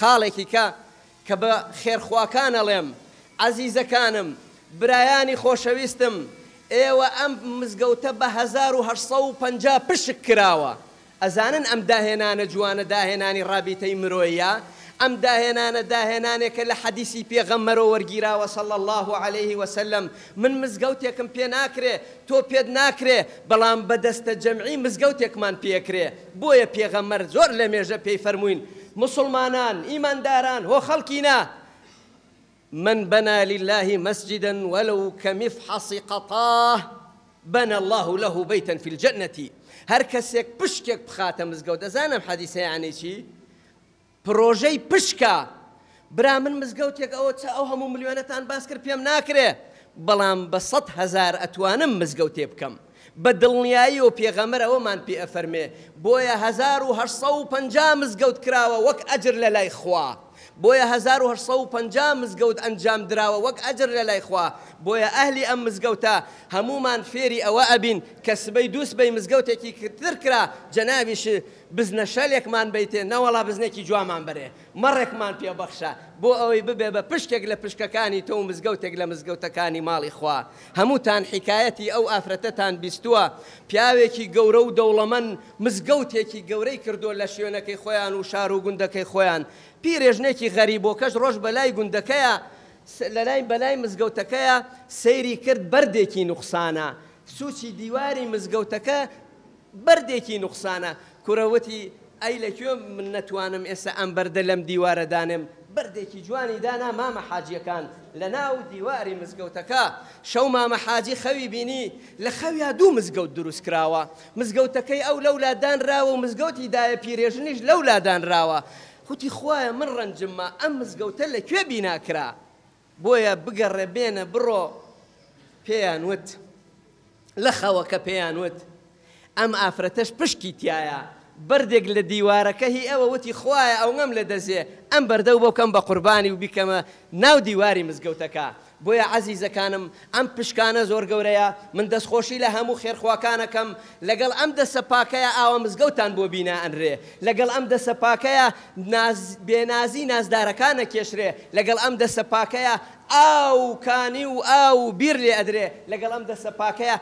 خاڵێکی کە کە بە خێرخواکان ئەڵێم عزیزەکانم برایانی خۆشەویستم ئێوە ئەم مزگەوتە بە 1950 پشک کراوە ئەزانن ئەم داهێنانە جوانە داهێنانی ڕابیتەی مرۆیە ئەم داهێنانە داهێنانێکە لە حەدیسی پێغەممەرۆ وەرگیراوە سەڵ الله عليه وسلم من مزگەوتێکم پێ ناکرێ تۆ پێت ناکرێ بەڵام بەدەستە جەمعی مزگەوتێکمان پێکرێ بۆیە پێغەمەر زۆر لە مێژە پێی فەرمووین مسلمانان إيمان داران هو خلقنا من بنى لله مسجدا ولو كمفحص قطاه بنى الله له بيتا في الجنة هر كسيك بشكك بخاتم مزقود أزانم حديثة يعني شي بروجي بشكا برامن من مزقوت يك أو أو هم مليونتان باسكر بيام ناكره بەڵام بە سە هزار ئەتوانم مزگەوت تێ بکەم بە دڵنیایی و پێغەمەر ئەوەمان پێ ئەفەرمێ بۆیە 1950 مزگەوت کراوە وەک ئەجر لە لای خوا. بۆیە 1950 مزگەوت ئەنجام درراوە وەک ئەجر لە لای خوا بۆیە ئەهلی ئەم مزگەوتە هەمومان فێری ئەوە ئەبین کە سبەی دووسبەی مزگەوتێکی تر کرا جەناویش بزنە شەلێکمان بیتێ نەوەڵا بزنێکی جوامان بەرێ مەڕێکمان پێبەخشە بۆ ئەوەی ببێ بە پشکێک لە پشکەکانی تۆ مزگەوتێک لە مزگەوتەکانی ماڵی خوا هەمووتان حکایەتی ئەو ئافرەتەتان بیستووە پیاوێکی گەورە و دەوڵەمەن مزگەوتێکی گەورەی کردو لە شوێنەکەی خۆیان و شار و گوندەکەی خۆیان پیرێژنێکی غەریبۆکەش ڕۆژ بەلای گوندەکەیە لەلای بەلای مزگەوتەکەیە سەیری کرد بردێکی نوقسانە سوچی دیواری مزگەوتەکە بردێکی نوقسانە کوڕەوتی ئەی لەکوێ من نەتوانم ئێستا ئەم بەردە لەم دیوارەدانم بردێکی جوانی دانا مامە حاجیەکان لە ناو دیواری مزگەوتەکە شەو مامە حاجی خەوی بینی لە خەویا دوو مزگەوت دروست کراوە مزگەوتەکەی ئەو لەولادانراوە و مزگەوتی دایە پیرێژنیش لەولادانراوە خوتی خوایە من ڕەنجممە ئەم مزگەوتە لەکوێ بیناکرا بۆیە بگەڕێ بێنە بڕۆ پێیان وت لە خەوەکە پێیان وت ئەم ئافرەتەش پشکی تایە بردێک لە دیوارەکە هی ئەوە وتی خوایە ئەو نەم لە دەزێ ئەم بەردە و بۆکەم بە قوربانی و بیکەمە ناو دیواری مزگەوتەکە بۆیە عزیزەکانم ئەم پشکانە زۆر گەورەیە من دەستخۆشی لە هەموو خێرخواکانەکەم لەگەڵ ئەم دەسەپاکەیە ئاوە مزگەوتان بۆ بینە ئەنرێ لەگەڵ ئەم دەسەپاکەیە بێنازی نازدارەکانە کێشرێ لەگەڵ ئەم دەسەپاکەیە ئاوکانی و ئاو بیر لێ ئەدرێ لەگەڵ ئەم دەسەپاکەیە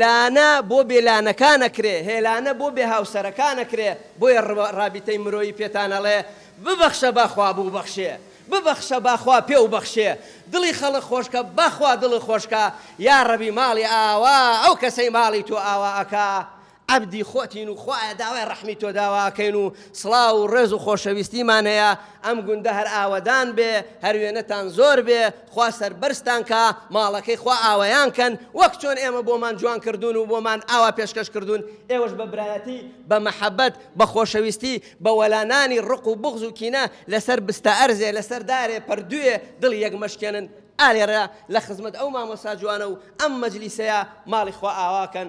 لانە بۆ بێلانەکانەکرێ هێلانە بۆ بێ هاوسەرەکانەکرێ بۆیە ڕابیتەی مرۆیی پێتانەڵێ ببەخشە بەخوا بوو بەخشێ. ببەخشە باخوا پێ و بەخشێ دڵی خەڵک خۆشکە بەخوا دڵ خۆشکە یا ڕەبی ماڵی ئاوا ئەو کەسەی ماڵی تۆ ئاوا ئەکا عبدی خۆتین و خوایە داوای ڕەحمی تۆ داواکەین و سڵاو و ڕێز و خۆشەویستیمانەیە ئەم گوندە هەر ئاوەدان بێ هەروێنەتان زۆر بێ خوا سەربەرستان کا ماڵەکەی خوا ئاوەیانکەن وەک چۆن ئێمە بۆمان جوان کردوون و بۆمان ئاوا پێشکەش کردوون ئێوەش بە برایەتی بە مەحەبەت بە خۆشەویستی بە وەلانانی ڕق و بغز و کینە لەسەر بستە ئەرزێ لەسەر دارێ پردوێ دڵی یەکمەشکێنن ئالێرە لە خزمەت ئەو مامۆسا جوانە و ئەم مەجلیسەیە ماڵی خوا ئاواکەن